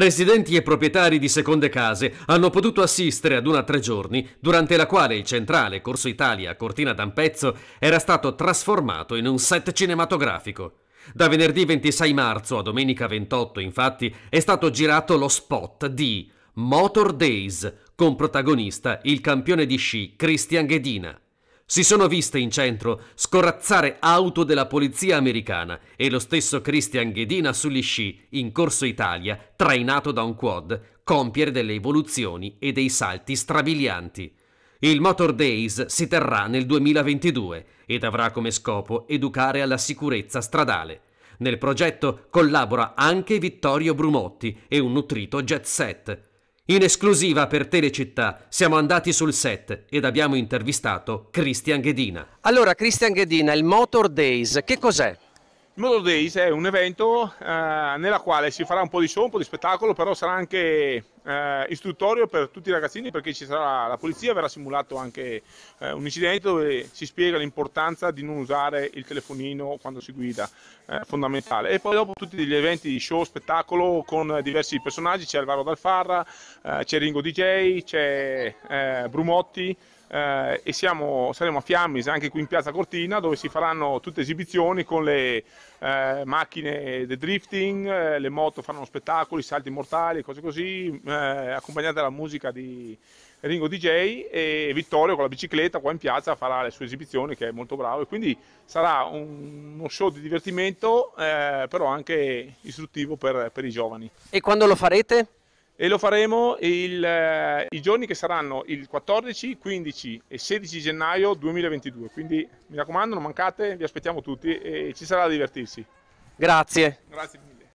Residenti e proprietari di seconde case hanno potuto assistere ad una tre giorni durante la quale il centrale Corso Italia Cortina d'Ampezzo era stato trasformato in un set cinematografico. Da venerdì 26 marzo a domenica 28, infatti, è stato girato lo spot di Motor Days con protagonista il campione di sci Christian Ghedina. Si sono viste in centro scorazzare auto della polizia americana e lo stesso Christian Ghedina sugli sci, in corso Italia, trainato da un quad, compiere delle evoluzioni e dei salti strabilianti. Il Motor Days si terrà nel 2022 ed avrà come scopo educare alla sicurezza stradale. Nel progetto collabora anche Vittorio Brumotti e un nutrito jet set, in esclusiva per Telecittà siamo andati sul set ed abbiamo intervistato Christian Ghedina. Allora, Christian Ghedina, il Motor Days, che cos'è? Il Motor Days è un evento eh, nella quale si farà un po' di show, un po' di spettacolo, però sarà anche eh, istruttorio per tutti i ragazzini perché ci sarà la polizia, verrà simulato anche eh, un incidente dove si spiega l'importanza di non usare il telefonino quando si guida, eh, fondamentale. E poi dopo tutti gli eventi di show, spettacolo con diversi personaggi, c'è Alvaro Dalfarra, eh, c'è Ringo DJ, c'è eh, Brumotti. Eh, e siamo, saremo a Fiammis anche qui in Piazza Cortina dove si faranno tutte esibizioni con le eh, macchine del drifting, eh, le moto faranno spettacoli, salti mortali, cose così, eh, eh, accompagnata dalla musica di Ringo DJ e Vittorio con la bicicletta qua in piazza farà le sue esibizioni che è molto bravo e quindi sarà un, uno show di divertimento eh, però anche istruttivo per, per, i giovani. E quando lo farete? E lo faremo il, eh, i giorni che saranno il 14, 15 e 16 gennaio 2022, quindi mi raccomando non mancate, vi aspettiamo tutti e ci sarà da divertirsi. Grazie. Grazie mille.